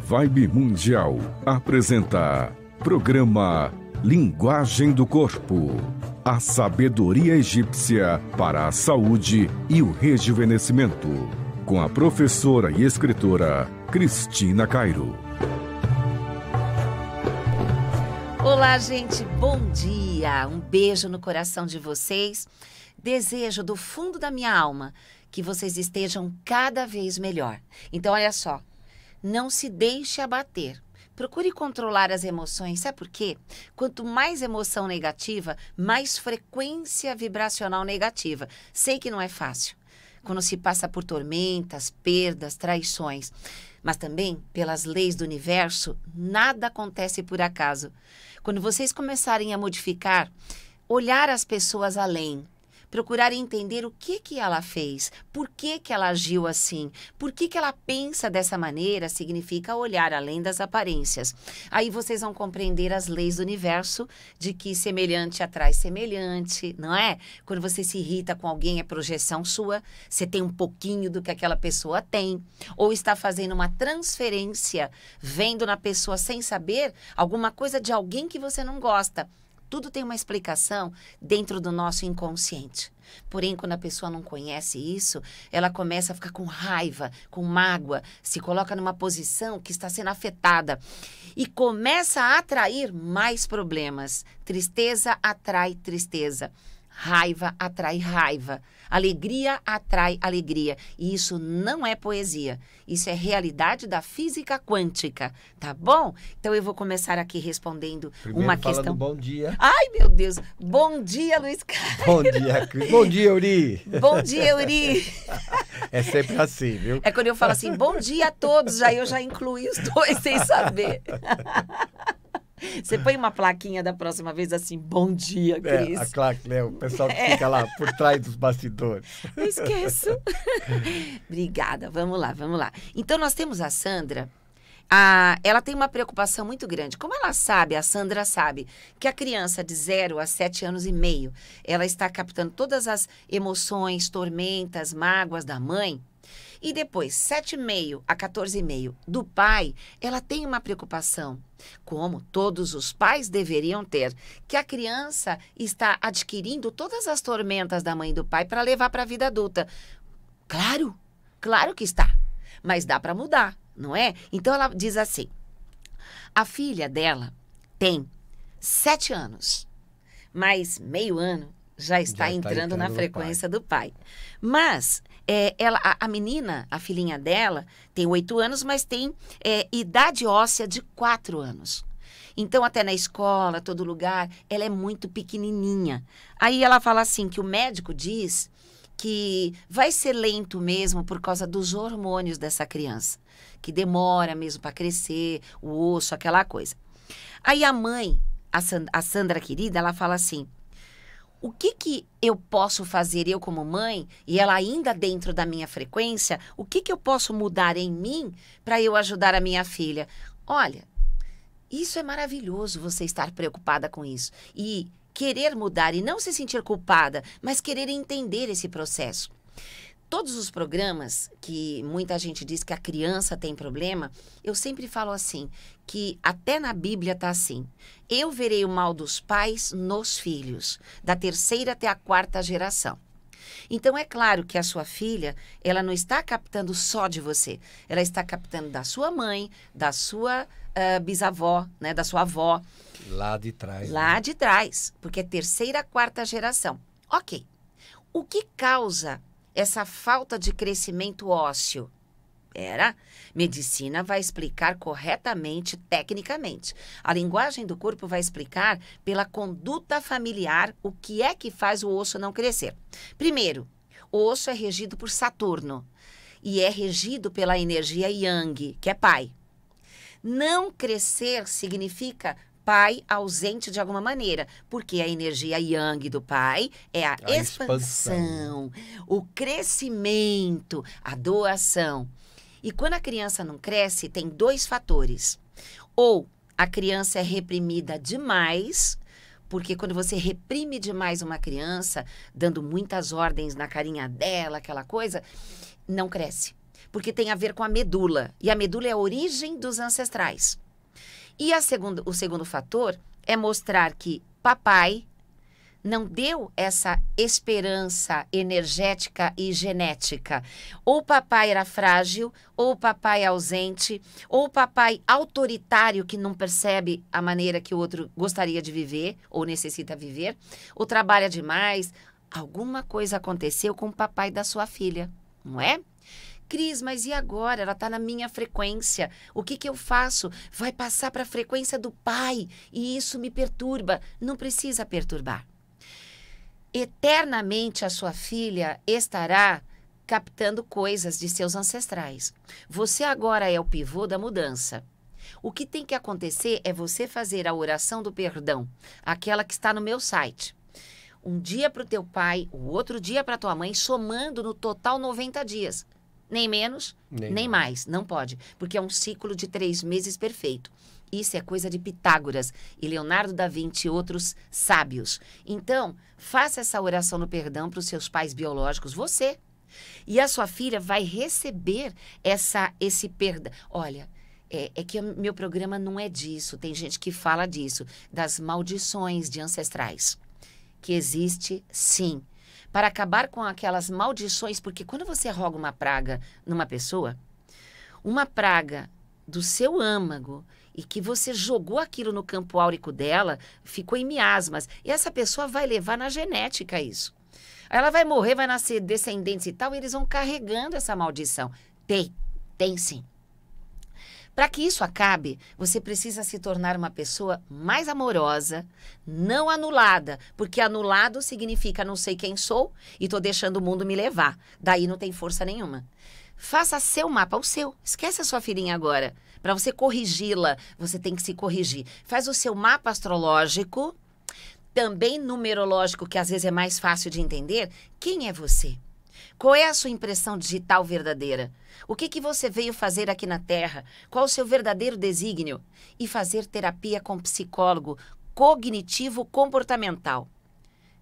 Vibe Mundial apresenta programa Linguagem do Corpo. A sabedoria egípcia para a saúde e o rejuvenescimento. Com a professora e escritora Cristina Cairo. Olá, gente, bom dia. Um beijo no coração de vocês. Desejo do fundo da minha alma que vocês estejam cada vez melhor. Então, olha só, não se deixe abater. Procure controlar as emoções, sabe por quê? Quanto mais emoção negativa, mais frequência vibracional negativa. Sei que não é fácil. Quando se passa por tormentas, perdas, traições, mas também pelas leis do universo, nada acontece por acaso. Quando vocês começarem a modificar, olhar as pessoas além, procurar entender o que que ela fez, por que que ela agiu assim, por que que ela pensa dessa maneira, significa olhar além das aparências. Aí vocês vão compreender as leis do universo de que semelhante atrai semelhante, não é? Quando você se irrita com alguém é projeção sua, você tem um pouquinho do que aquela pessoa tem, ou está fazendo uma transferência, vendo na pessoa sem saber alguma coisa de alguém que você não gosta. Tudo tem uma explicação dentro do nosso inconsciente. Porém, quando a pessoa não conhece isso, ela começa a ficar com raiva, com mágoa, se coloca numa posição que está sendo afetada e começa a atrair mais problemas. Tristeza atrai tristeza. Raiva atrai raiva. Alegria atrai alegria. E isso não é poesia. Isso é realidade da física quântica, tá bom? Então eu vou começar aqui respondendo Primeiro uma fala questão. Do bom dia. Ai, meu Deus. Bom dia, Luiz Carlos. Bom dia, Cris. Bom dia, Euri. Bom dia, Euri. É sempre assim, viu? É quando eu falo assim, bom dia a todos, já eu já incluí os dois sem saber. Você põe uma plaquinha da próxima vez assim, bom dia, Cris. É, a claque, né? O pessoal que é. fica lá por trás dos bastidores. Eu esqueço. Obrigada, vamos lá, vamos lá. Então nós temos a Sandra. Ah, ela tem uma preocupação muito grande. Como ela sabe, a Sandra sabe, que a criança de 0 a 7 anos e meio, ela está captando todas as emoções, tormentas, mágoas da mãe, e depois, 7,5 a 14,5 do pai, ela tem uma preocupação, como todos os pais deveriam ter, que a criança está adquirindo todas as tormentas da mãe e do pai para levar para a vida adulta. Claro, claro que está, mas dá para mudar, não é? Então ela diz assim: a filha dela tem sete anos, mas meio ano já está já entrando tá entrando na frequência pai. do pai. Mas é, ela, a, a, menina, a filhinha dela, tem oito anos, mas tem é, idade óssea de quatro anos. Então, até na escola, todo lugar, ela é muito pequenininha. Aí ela fala assim, que o médico diz que vai ser lento mesmo por causa dos hormônios dessa criança, que demora mesmo para crescer, o osso, aquela coisa. Aí a mãe, a, a Sandra querida, ela fala assim: o que, que eu posso fazer, eu como mãe, e ela ainda dentro da minha frequência, o que, que eu posso mudar em mim para eu ajudar a minha filha? Olha, isso é maravilhoso você estar preocupada com isso. E querer mudar e não se sentir culpada, mas querer entender esse processo todos os programas que muita gente diz que a criança tem problema, eu sempre falo assim, que até na Bíblia está assim. Eu verei o mal dos pais nos filhos, da terceira até a quarta geração. Então é claro que a sua filha, ela não está captando só de você, ela está captando da sua mãe, da sua uh, bisavó, né, da sua avó. Lá de trás. Né? Lá né? de trás, porque é terceira, quarta geração. Ok. O que causa essa falta de crescimento ósseo? Era. Medicina vai explicar corretamente, tecnicamente. A linguagem do corpo vai explicar, pela conduta familiar, o que é que faz o osso não crescer. Primeiro, o osso é regido por Saturno e é regido pela energia Yang, que é pai. Não crescer significa pai ausente de alguma maneira, porque a energia yang do pai é a, a expansão, expansão, o crescimento, a doação. E quando a criança não cresce, tem dois fatores. Ou a criança é reprimida demais, porque quando você reprime demais uma criança, dando muitas ordens na carinha dela, aquela coisa, não cresce. Porque tem a ver com a medula. E a medula é a origem dos ancestrais. E a segunda, o segundo fator é mostrar que papai não deu essa esperança energética e genética. Ou o papai era frágil, ou o papai ausente, ou o papai autoritário que não percebe a maneira que o outro gostaria de viver ou necessita viver, ou trabalha demais. Alguma coisa aconteceu com o papai da sua filha, não é? Cris, mas e agora? Ela está na minha frequência. O que, que eu faço? Vai passar para a frequência do pai e isso me perturba. Não precisa perturbar. Eternamente a sua filha estará captando coisas de seus ancestrais. Você agora é o pivô da mudança. O que tem que acontecer é você fazer a oração do perdão, aquela que está no meu site. Um dia para o teu pai, o outro dia para tua mãe, somando no total 90 dias nem menos, nem, nem mais. mais. Não pode, porque é um ciclo de três meses perfeito. Isso é coisa de Pitágoras e Leonardo da Vinci e outros sábios. Então, faça essa oração no perdão para os seus pais biológicos, você. E a sua filha vai receber essa esse perdão. Olha, é, é, que meu programa não é disso. Tem gente que fala disso, das maldições de ancestrais. Que existe, sim para acabar com aquelas maldições, porque quando você roga uma praga numa pessoa, uma praga do seu âmago e que você jogou aquilo no campo áurico dela, ficou em miasmas. E essa pessoa vai levar na genética isso. Ela vai morrer, vai nascer descendentes e tal, e eles vão carregando essa maldição. Tem, tem sim. Para que isso acabe, você precisa se tornar uma pessoa mais amorosa, não anulada, porque anulado significa não sei quem sou e tô deixando o mundo me levar. Daí não tem força nenhuma. Faça seu mapa, o seu. Esquece a sua filhinha agora. Para você corrigi-la, você tem que se corrigir. Faz o seu mapa astrológico, também numerológico, que às vezes é mais fácil de entender. Quem é você? Qual é a sua impressão digital verdadeira? O que, que você veio fazer aqui na Terra? Qual o seu verdadeiro desígnio? E fazer terapia com psicólogo cognitivo comportamental.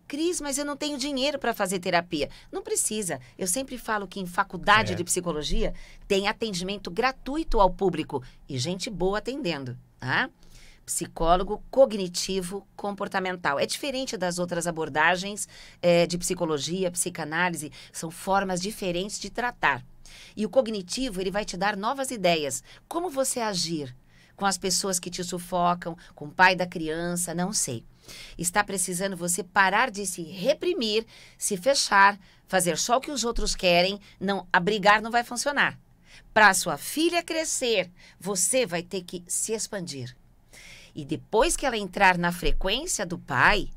Cris, mas eu não tenho dinheiro para fazer terapia. Não precisa. Eu sempre falo que em faculdade é. de psicologia tem atendimento gratuito ao público e gente boa atendendo. Tá? Ah? psicólogo cognitivo comportamental. É diferente das outras abordagens é, de psicologia, psicanálise, são formas diferentes de tratar. E o cognitivo, ele vai te dar novas ideias. Como você agir com as pessoas que te sufocam, com o pai da criança, não sei. Está precisando você parar de se reprimir, se fechar, fazer só o que os outros querem, não abrigar não vai funcionar. Para sua filha crescer, você vai ter que se expandir e depois que ela entrar na frequência do pai,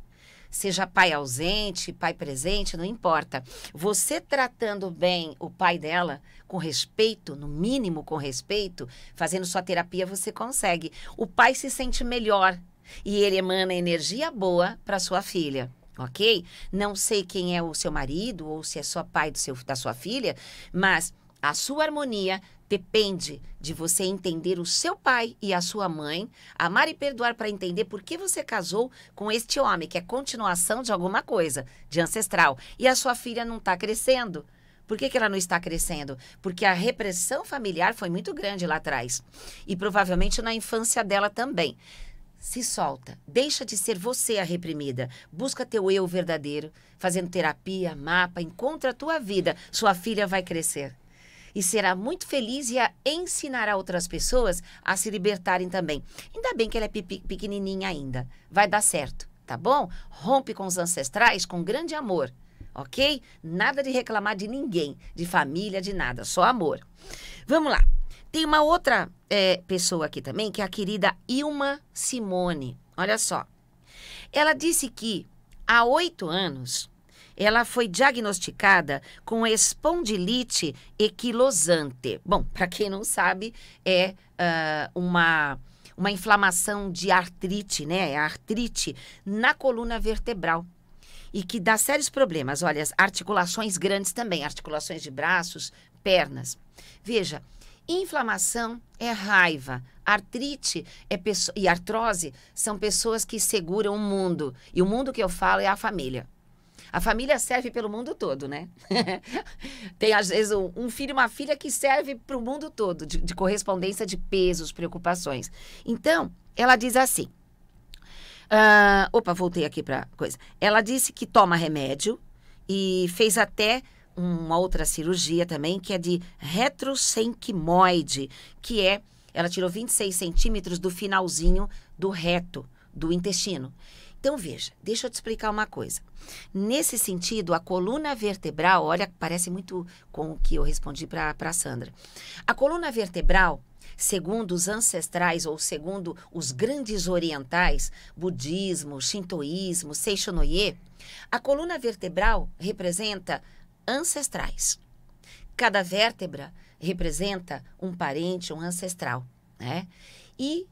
seja pai ausente, pai presente, não importa. Você tratando bem o pai dela, com respeito, no mínimo com respeito, fazendo sua terapia, você consegue. O pai se sente melhor e ele emana energia boa para sua filha. Ok? Não sei quem é o seu marido ou se é só pai do seu, da sua filha, mas a sua harmonia Depende de você entender o seu pai e a sua mãe, amar e perdoar para entender por que você casou com este homem, que é continuação de alguma coisa, de ancestral. E a sua filha não está crescendo. Por que, que, ela não está crescendo? Porque a repressão familiar foi muito grande lá atrás. E provavelmente na infância dela também. Se solta, deixa de ser você a reprimida, busca teu eu verdadeiro, fazendo terapia, mapa, encontra a tua vida, sua filha vai crescer e será muito feliz e a ensinará outras pessoas a se libertarem também. Ainda bem que ela é pequenininha ainda. Vai dar certo, tá bom? Rompe com os ancestrais com grande amor, ok? Nada de reclamar de ninguém, de família, de nada, só amor. Vamos lá. Tem uma outra é, pessoa aqui também, que é a querida Ilma Simone. Olha só. Ela disse que há oito anos ela foi diagnosticada com espondilite equilosante. Bom, para quem não sabe, é uh, uma uma inflamação de artrite, né? É artrite na coluna vertebral e que dá sérios problemas. Olha, as articulações grandes também, articulações de braços, pernas. Veja, inflamação é raiva, artrite é e artrose são pessoas que seguram o mundo. E o mundo que eu falo é a família. A família serve pelo mundo todo, né? Tem, às vezes, um, filho e uma filha que serve para o mundo todo, de, de correspondência de pesos, preocupações. Então, ela diz assim. Uh, opa, voltei aqui para coisa. Ela disse que toma remédio e fez até uma outra cirurgia também, que é de retrosenquimoide, que é. Ela tirou 26 centímetros do finalzinho do reto do intestino. Então veja, deixa eu te explicar uma coisa. Nesse sentido, a coluna vertebral, olha, parece muito com o que eu respondi para a Sandra. A coluna vertebral, segundo os ancestrais ou segundo os grandes orientais, budismo, shintoísmo, Seishonoye, a coluna vertebral representa ancestrais. Cada vértebra representa um parente, um ancestral, né? E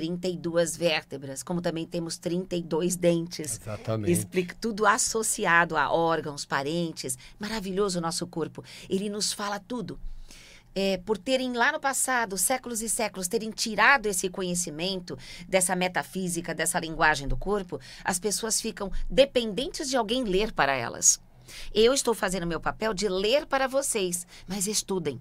32 vértebras, como também temos 32 dentes. Exatamente. Explica tudo associado a órgãos, parentes. Maravilhoso o nosso corpo. Ele nos fala tudo. É, por terem lá no passado, séculos e séculos, terem tirado esse conhecimento dessa metafísica, dessa linguagem do corpo, as pessoas ficam dependentes de alguém ler para elas. Eu estou fazendo meu papel de ler para vocês, mas estudem.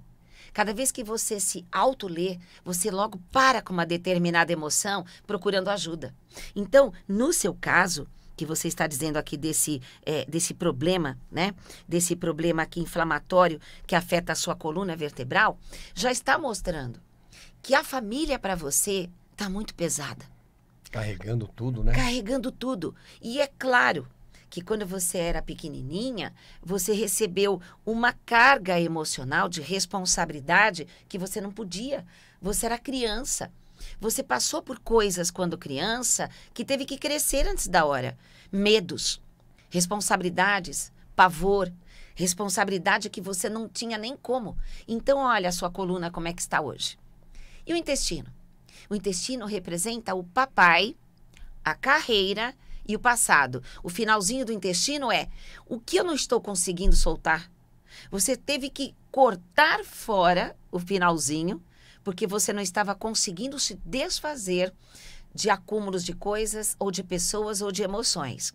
Cada vez que você se autolê, você logo para com uma determinada emoção procurando ajuda. Então, no seu caso, que você está dizendo aqui desse, é, desse problema, né? Desse problema aqui inflamatório que afeta a sua coluna vertebral, já está mostrando que a família para você está muito pesada. Carregando tudo, né? Carregando tudo. E é claro que quando você era pequenininha, você recebeu uma carga emocional de responsabilidade que você não podia. Você era criança. Você passou por coisas quando criança que teve que crescer antes da hora. Medos, responsabilidades, pavor, responsabilidade que você não tinha nem como. Então, olha a sua coluna como é que está hoje. E o intestino? O intestino representa o papai, a carreira e o passado. O finalzinho do intestino é o que eu não estou conseguindo soltar. Você teve que cortar fora o finalzinho, porque você não estava conseguindo se desfazer de acúmulos de coisas ou de pessoas ou de emoções.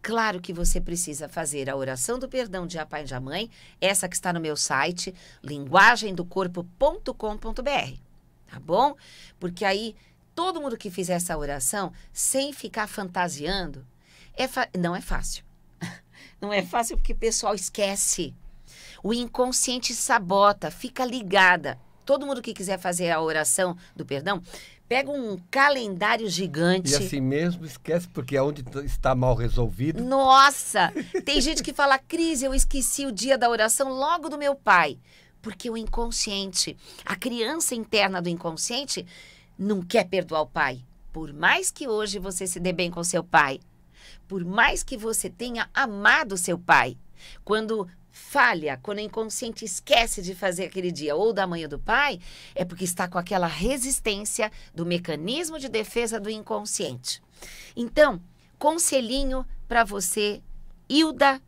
Claro que você precisa fazer a oração do perdão de Pai e de Mãe, essa que está no meu site, linguagemdocorpo.com.br. Tá bom? Porque aí todo mundo que fizer essa oração sem ficar fantasiando, é fa... não é fácil. Não é fácil porque o pessoal esquece. O inconsciente sabota, fica ligada. Todo mundo que quiser fazer a oração do perdão, pega um calendário gigante. E assim mesmo esquece, porque é onde está mal resolvido. Nossa! Tem gente que fala, Cris, eu esqueci o dia da oração logo do meu pai. Porque o inconsciente, a criança interna do inconsciente, não quer perdoar o pai. Por mais que hoje você se dê bem com seu pai, por mais que você tenha amado seu pai, quando falha, quando o inconsciente esquece de fazer aquele dia ou da mãe ou do pai, é porque está com aquela resistência do mecanismo de defesa do inconsciente. Então, conselhinho para você, Hilda,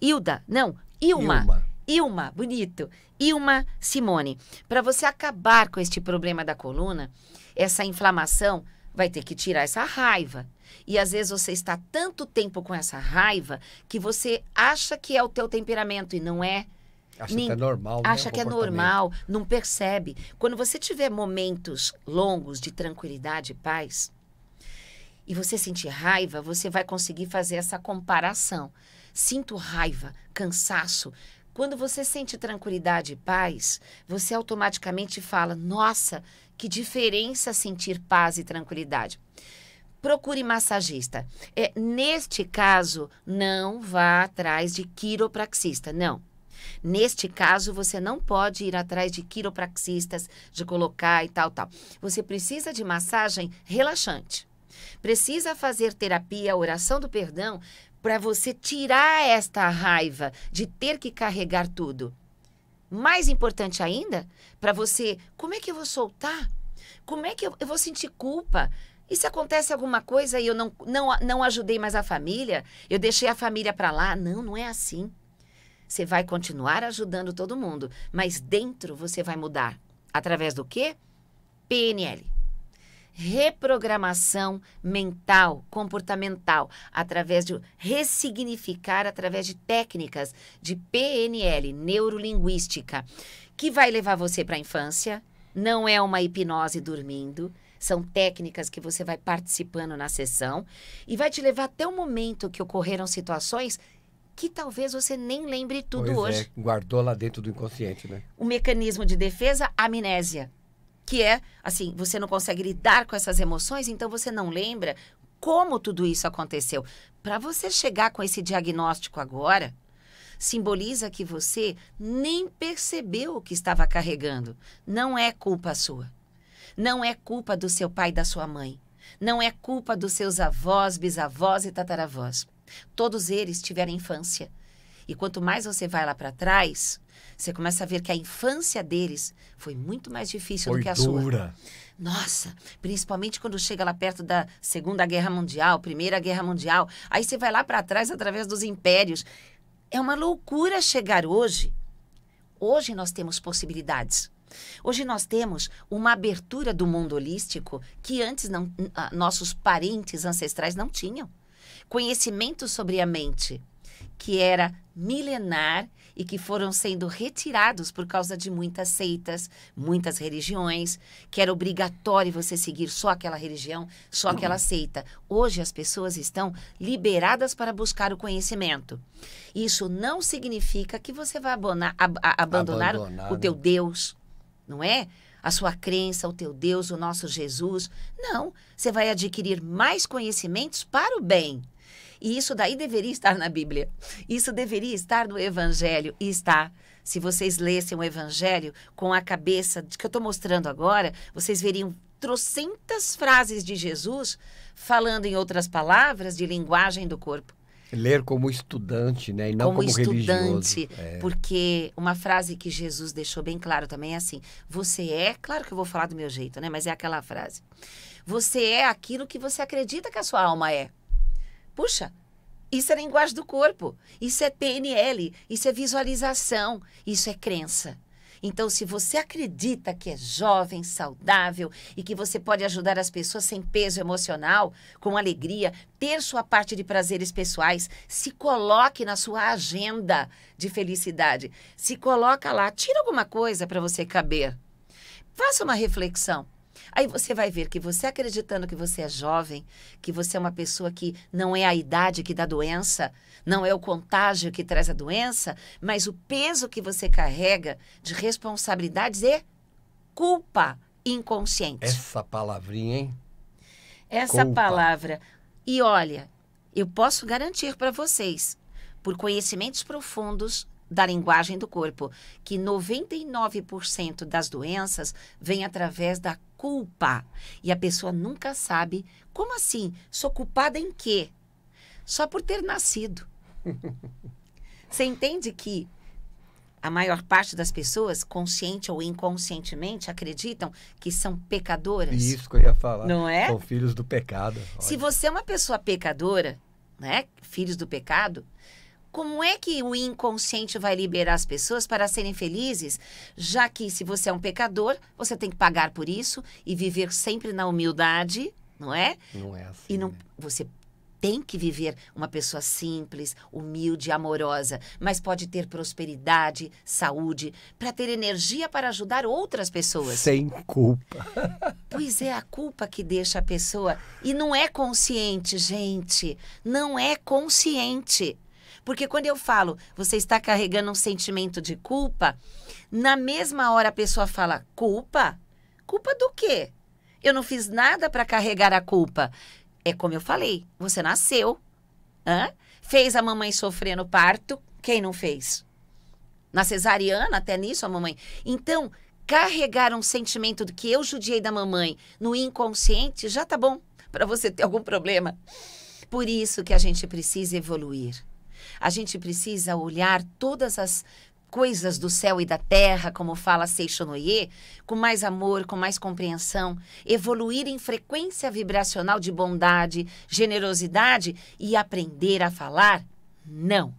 Hilda, não, Ilma. Ilma. Ilma, bonito. Ilma Simone, para você acabar com este problema da coluna, essa inflamação, vai ter que tirar essa raiva. E às vezes você está tanto tempo com essa raiva que você acha que é o teu temperamento e não é. Acha Nem, que é normal. Né, acha né, que é normal, não percebe. Quando você tiver momentos longos de tranquilidade e paz, e você sentir raiva, você vai conseguir fazer essa comparação. Sinto raiva, cansaço, quando você sente tranquilidade e paz, você automaticamente fala: nossa, que diferença sentir paz e tranquilidade. Procure massagista. É, neste caso, não vá atrás de quiropraxista, não. Neste caso, você não pode ir atrás de quiropraxistas, de colocar e tal, tal. Você precisa de massagem relaxante. Precisa fazer terapia, oração do perdão, para você tirar esta raiva de ter que carregar tudo. Mais importante ainda, para você, como é que eu vou soltar? Como é que eu, eu vou sentir culpa? E se acontece alguma coisa e eu não, não, não ajudei mais a família, eu deixei a família para lá? Não, não é assim. Você vai continuar ajudando todo mundo, mas dentro você vai mudar. Através do quê? PNL reprogramação mental, comportamental, através de ressignificar através de técnicas de PNL, neurolinguística, que vai levar você para a infância, não é uma hipnose dormindo, são técnicas que você vai participando na sessão e vai te levar até o momento que ocorreram situações que talvez você nem lembre tudo pois é, hoje. É, guardou lá dentro do inconsciente, né? O mecanismo de defesa, amnésia que é assim, você não consegue lidar com essas emoções, então você não lembra como tudo isso aconteceu. Para você chegar com esse diagnóstico agora, simboliza que você nem percebeu o que estava carregando. Não é culpa sua. Não é culpa do seu pai e da sua mãe. Não é culpa dos seus avós, bisavós e tataravós. Todos eles tiveram infância. E quanto mais você vai lá para trás, você começa a ver que a infância deles foi muito mais difícil foi do que a dura. sua. Nossa, principalmente quando chega lá perto da Segunda Guerra Mundial, Primeira Guerra Mundial, aí você vai lá para trás através dos impérios. É uma loucura chegar hoje. Hoje nós temos possibilidades. Hoje nós temos uma abertura do mundo holístico que antes não, ah, nossos parentes ancestrais não tinham. Conhecimento sobre a mente, que era milenar e que foram sendo retirados por causa de muitas seitas, muitas religiões, que era obrigatório você seguir só aquela religião, só aquela uhum. seita. Hoje as pessoas estão liberadas para buscar o conhecimento. Isso não significa que você vai abonar, ab abandonar, abandonar o teu Deus, não é? a sua crença, o teu Deus, o nosso Jesus. Não, você vai adquirir mais conhecimentos para o bem. E isso daí deveria estar na Bíblia. Isso deveria estar no Evangelho. E está. Se vocês lessem o Evangelho com a cabeça de que eu estou mostrando agora, vocês veriam trocentas frases de Jesus falando em outras palavras de linguagem do corpo. Ler como estudante, né? E não como, como estudante, é. porque uma frase que Jesus deixou bem claro também é assim: você é, claro que eu vou falar do meu jeito, né? Mas é aquela frase: você é aquilo que você acredita que a sua alma é. Puxa, isso é linguagem do corpo, isso é PNL, isso é visualização, isso é crença. Então, se você acredita que é jovem, saudável e que você pode ajudar as pessoas sem peso emocional, com alegria, ter sua parte de prazeres pessoais, se coloque na sua agenda de felicidade. Se coloca lá, tira alguma coisa para você caber. Faça uma reflexão. Aí você vai ver que você acreditando que você é jovem, que você é uma pessoa que não é a idade que dá doença, não é o contágio que traz a doença, mas o peso que você carrega de responsabilidades e culpa inconsciente. Essa palavrinha, hein? Essa culpa. palavra. E olha, eu posso garantir para vocês, por conhecimentos profundos, da linguagem do corpo, que 99% das doenças vem através da culpa. E a pessoa nunca sabe como assim, sou culpada em quê? Só por ter nascido. Você entende que a maior parte das pessoas, consciente ou inconscientemente, acreditam que são pecadoras? Isso que eu ia falar. Não é? São filhos do pecado. Olha. Se você é uma pessoa pecadora, né? Filhos do pecado, como é que o inconsciente vai liberar as pessoas para serem felizes, já que se você é um pecador, você tem que pagar por isso e viver sempre na humildade, não é? Não é assim. E não, né? você tem que viver uma pessoa simples, humilde, amorosa, mas pode ter prosperidade, saúde, para ter energia para ajudar outras pessoas. Sem culpa. Pois é, a culpa que deixa a pessoa. E não é consciente, gente. Não é consciente. Porque quando eu falo, você está carregando um sentimento de culpa, na mesma hora a pessoa fala: culpa? Culpa do quê? Eu não fiz nada para carregar a culpa. É como eu falei, você nasceu, hã? fez a mamãe sofrer no parto, quem não fez? Na cesariana, até nisso, a mamãe. Então, carregar um sentimento do que eu judiei da mamãe no inconsciente já tá bom para você ter algum problema. Por isso que a gente precisa evoluir. A gente precisa olhar todas as coisas do céu e da terra, como fala Seixonoye, com mais amor, com mais compreensão, evoluir em frequência vibracional de bondade, generosidade e aprender a falar não.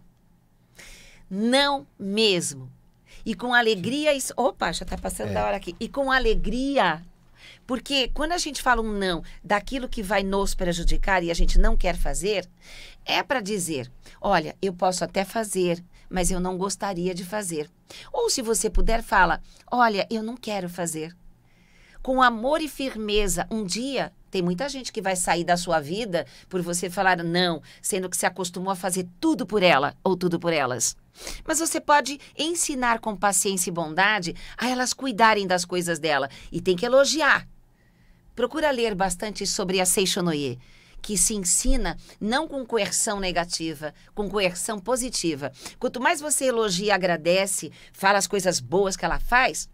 Não mesmo. E com alegria. Opa, já está passando da é. hora aqui. E com alegria porque quando a gente fala um não daquilo que vai nos prejudicar e a gente não quer fazer, é para dizer: olha, eu posso até fazer, mas eu não gostaria de fazer. Ou se você puder, fala: olha, eu não quero fazer. Com amor e firmeza, um dia tem muita gente que vai sair da sua vida por você falar não, sendo que se acostumou a fazer tudo por ela ou tudo por elas. Mas você pode ensinar com paciência e bondade a elas cuidarem das coisas dela e tem que elogiar. Procura ler bastante sobre a Seixonoye, que se ensina não com coerção negativa, com coerção positiva. Quanto mais você elogia, agradece, fala as coisas boas que ela faz,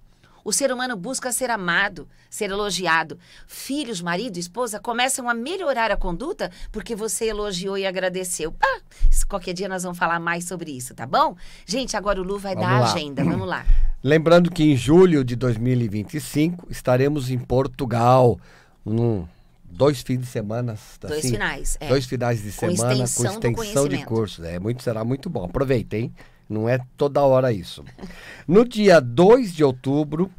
o ser humano busca ser amado, ser elogiado. Filhos, marido, esposa começam a melhorar a conduta porque você elogiou e agradeceu. Ah, qualquer dia nós vamos falar mais sobre isso, tá bom? Gente, agora o Lu vai vamos dar a agenda. Vamos lá. Lembrando que em julho de 2025 estaremos em Portugal. Num dois fins de semana. Assim, dois assim, finais. É. Dois finais de semana com extensão, com extensão de cursos. É, muito, será muito bom. Aproveitem. Não é toda hora isso. No dia 2 de outubro,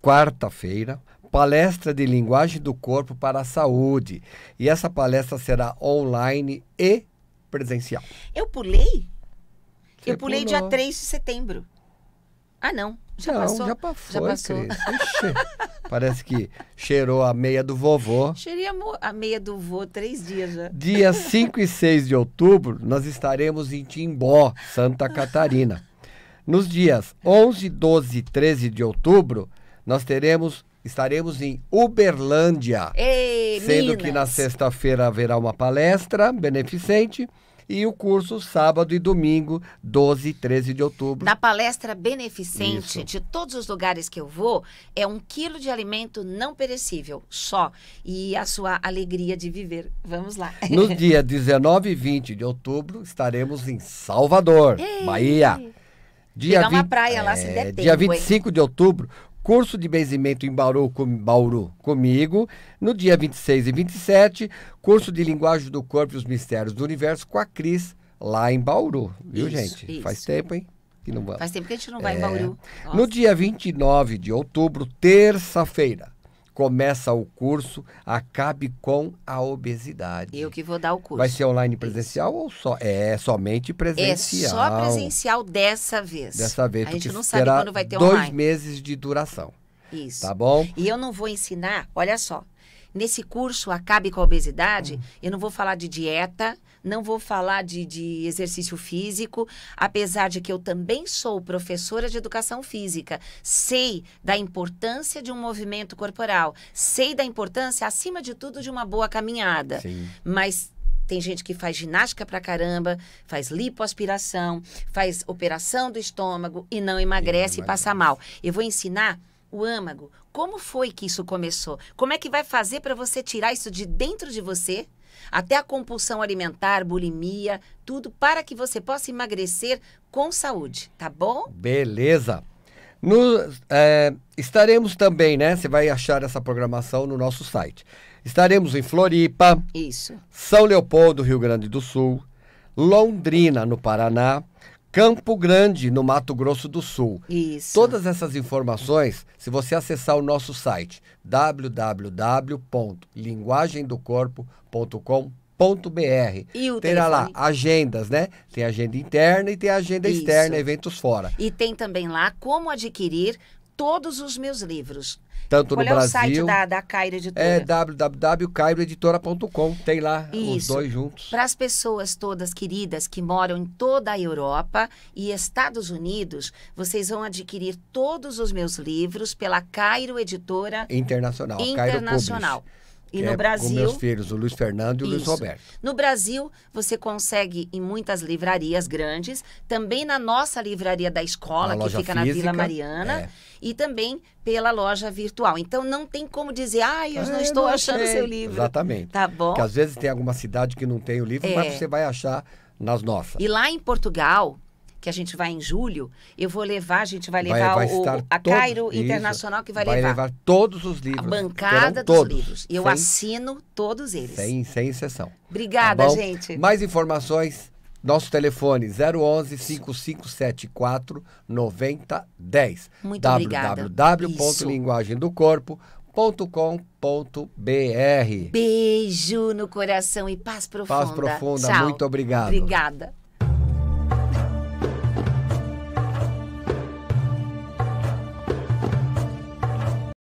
quarta-feira, palestra de linguagem do corpo para a saúde. E essa palestra será online e presencial. Eu pulei? Você eu pulei pulou. dia 3 de setembro. Ah, não. Já não, passou? Já, foi, já passou. Parece que cheirou a meia do vovô. Cheirei a meia do vovô três dias já. Dia 5 e 6 de outubro, nós estaremos em Timbó, Santa Catarina. Nos dias 11, 12 e 13 de outubro, nós teremos estaremos em Uberlândia. Ei, sendo Minas. que na sexta-feira haverá uma palestra beneficente e o curso sábado e domingo, 12 e 13 de outubro. Na palestra beneficente Isso. de todos os lugares que eu vou, é um quilo de alimento não perecível, só. E a sua alegria de viver. Vamos lá. No dia 19 e 20 de outubro, estaremos em Salvador, Ei. Bahia. Dia Pegar uma praia lá, se é, der é, tempo, Dia 25 hein? de outubro, curso de benzimento em Bauru, com, Bauru comigo, no dia 26 e 27, curso de linguagem do corpo e os mistérios do universo com a Cris, lá em Bauru. Viu, isso, gente? Isso. Faz tempo, hein? Que não vamos. Faz tempo que a gente não vai é. em Bauru. Nossa. No dia 29 de outubro, terça-feira, começa o curso, acabe com a obesidade. Eu que vou dar o curso. Vai ser online presencial ou só? É somente presencial. É só presencial dessa vez. Dessa vez. A gente não sabe quando vai ter dois online. Dois meses de duração. Isso. Tá bom? E eu não vou ensinar, olha só. Nesse curso Acabe com a Obesidade, hum. eu não vou falar de dieta, não vou falar de, de exercício físico, apesar de que eu também sou professora de educação física. Sei da importância de um movimento corporal, sei da importância, acima de tudo, de uma boa caminhada. Sim. Mas tem gente que faz ginástica pra caramba, faz lipoaspiração, faz operação do estômago e não emagrece e, e passa mal. Eu vou ensinar o âmago. Como foi que isso começou? Como é que vai fazer para você tirar isso de dentro de você até a compulsão alimentar, bulimia, tudo para que você possa emagrecer com saúde, tá bom? Beleza. é, estaremos também, né? Você vai achar essa programação no nosso site. Estaremos em Floripa, Isso. São Leopoldo, Rio Grande do Sul, Londrina, no Paraná, Campo Grande, no Mato Grosso do Sul. Isso. Todas essas informações, se você acessar o nosso site www.linguagemdocorpo.com.br, terá telefone? lá agendas, né? Tem agenda interna e tem agenda Isso. externa, eventos fora. E tem também lá como adquirir todos os meus livros. Tanto Qual no é Brasil. Qual é o site da, da Cairo Editora? É www.cairoeditora.com. Tem lá Isso. os dois juntos. Para as pessoas todas queridas que moram em toda a Europa e Estados Unidos, vocês vão adquirir todos os meus livros pela Cairo Editora Internacional. Internacional. Cairo e é, no é Brasil. Com meus filhos, o Luiz Fernando e o isso. Luiz Roberto. No Brasil, você consegue em muitas livrarias grandes, também na nossa livraria da escola, na que fica física, na Vila Mariana, é. e também pela loja virtual. Então não tem como dizer, ah, eu ah, não é, estou não achando o seu livro. Exatamente. Tá bom. Porque às vezes tem alguma cidade que não tem o livro, é. mas você vai achar nas nossas. E lá em Portugal, que a gente vai em julho, eu vou levar, a gente vai levar vai, vai o, a todos, Cairo isso, Internacional que vai, vai levar. levar todos os livros. A bancada dos todos, livros. Eu sem, assino todos eles. Sem, sem exceção. Obrigada, tá gente. Mais informações, nosso telefone 011 5574 9010. Muito obrigada. www.linguagemdocorpo.com Beijo no coração e paz profunda. Paz profunda, Tchau. muito obrigado. Obrigada.